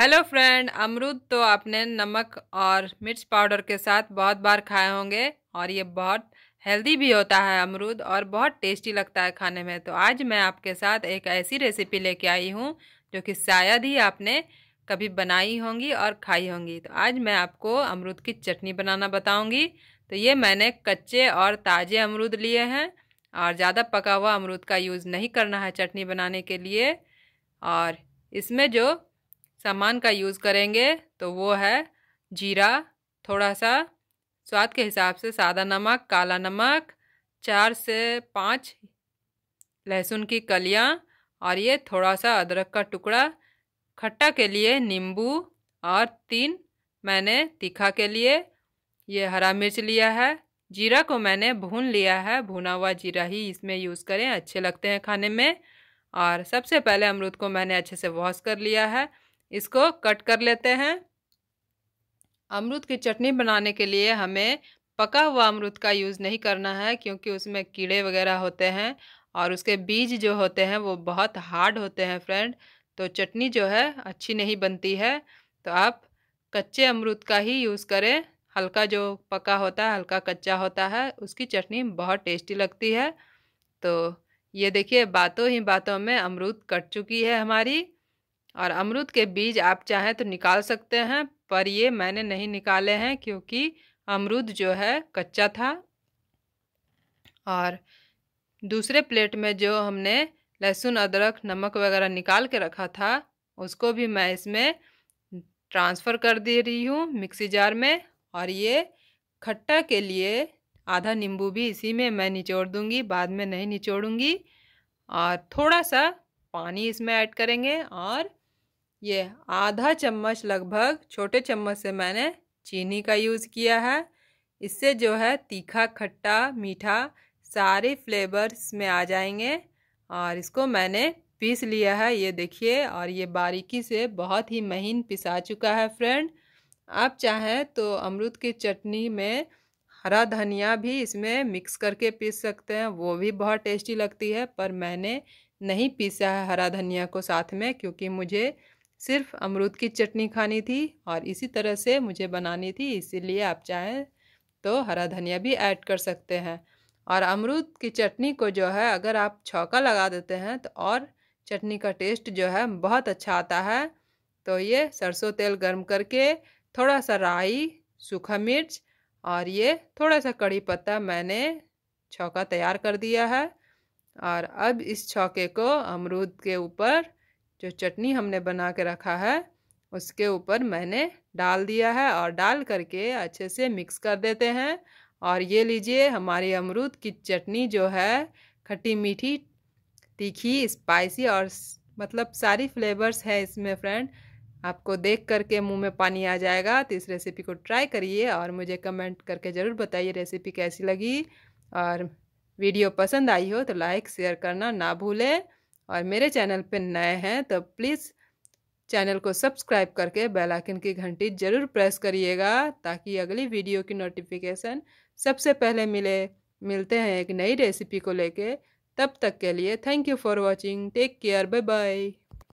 hello friend अमरूद तो आपने नमक और मिर्च पाउडर के साथ बहुत बार खाए होंगे और ये बहुत हेल्दी भी होता है अमरूद और बहुत टेस्टी लगता है खाने में तो आज मैं आपके साथ एक ऐसी रेसिपी लेके आई हूँ जो कि शायद ही आपने कभी बनाई होंगी और खाई होंगी तो आज मैं आपको अमरूद की चटनी बनाना बताऊँगी तो ये मैंने कच्चे और ताज़े अमरूद लिए हैं और ज़्यादा पका हुआ अमरूद का यूज़ नहीं करना है चटनी बनाने के लिए और इसमें जो सामान का यूज़ करेंगे तो वो है जीरा थोड़ा सा स्वाद के हिसाब से सादा नमक काला नमक चार से पाँच लहसुन की कलियाँ और ये थोड़ा सा अदरक का टुकड़ा खट्टा के लिए नींबू और तीन मैंने तीखा के लिए ये हरा मिर्च लिया है जीरा को मैंने भून लिया है भुना हुआ जीरा ही इसमें यूज़ करें अच्छे लगते हैं खाने में और सबसे पहले अमरूद को मैंने अच्छे से वॉश कर लिया है इसको कट कर लेते हैं अमरूद की चटनी बनाने के लिए हमें पका हुआ अमरूद का यूज़ नहीं करना है क्योंकि उसमें कीड़े वगैरह होते हैं और उसके बीज जो होते हैं वो बहुत हार्ड होते हैं फ्रेंड तो चटनी जो है अच्छी नहीं बनती है तो आप कच्चे अमरूद का ही यूज़ करें हल्का जो पका होता है हल्का कच्चा होता है उसकी चटनी बहुत टेस्टी लगती है तो ये देखिए बातों ही बातों में अमरूद कट चुकी है हमारी और अमरूद के बीज आप चाहें तो निकाल सकते हैं पर ये मैंने नहीं निकाले हैं क्योंकि अमरूद जो है कच्चा था और दूसरे प्लेट में जो हमने लहसुन अदरक नमक वगैरह निकाल के रखा था उसको भी मैं इसमें ट्रांसफ़र कर दे रही हूँ मिक्सी जार में और ये खट्टा के लिए आधा नींबू भी इसी में मैं निचोड़ दूँगी बाद में नहीं निचोड़ूँगी और थोड़ा सा पानी इसमें ऐड करेंगे और ये आधा चम्मच लगभग छोटे चम्मच से मैंने चीनी का यूज़ किया है इससे जो है तीखा खट्टा मीठा सारे फ्लेवर्स में आ जाएंगे और इसको मैंने पीस लिया है ये देखिए और ये बारीकी से बहुत ही महीन पिसा चुका है फ्रेंड आप चाहें तो अमरूद की चटनी में हरा धनिया भी इसमें मिक्स करके पीस सकते हैं वो भी बहुत टेस्टी लगती है पर मैंने नहीं पीसा है हरा धनिया को साथ में क्योंकि मुझे सिर्फ अमरूद की चटनी खानी थी और इसी तरह से मुझे बनानी थी इसीलिए आप चाहें तो हरा धनिया भी ऐड कर सकते हैं और अमरूद की चटनी को जो है अगर आप छौका लगा देते हैं तो और चटनी का टेस्ट जो है बहुत अच्छा आता है तो ये सरसों तेल गर्म करके थोड़ा सा राई सूखा मिर्च और ये थोड़ा सा कड़ी पत्ता मैंने छौका तैयार कर दिया है और अब इस छौके को अमरूद के ऊपर जो चटनी हमने बना के रखा है उसके ऊपर मैंने डाल दिया है और डाल करके अच्छे से मिक्स कर देते हैं और ये लीजिए हमारी अमरूद की चटनी जो है खट्टी मीठी तीखी स्पाइसी और मतलब सारी फ्लेवर्स है इसमें फ्रेंड आपको देख करके मुंह में पानी आ जाएगा तो इस रेसिपी को ट्राई करिए और मुझे कमेंट करके ज़रूर बताइए रेसिपी कैसी लगी और वीडियो पसंद आई हो तो लाइक शेयर करना ना भूलें और मेरे चैनल पर नए हैं तो प्लीज़ चैनल को सब्सक्राइब करके बेल आइकन की घंटी ज़रूर प्रेस करिएगा ताकि अगली वीडियो की नोटिफिकेशन सबसे पहले मिले मिलते हैं एक नई रेसिपी को लेके तब तक के लिए thank you for watching take care bye bye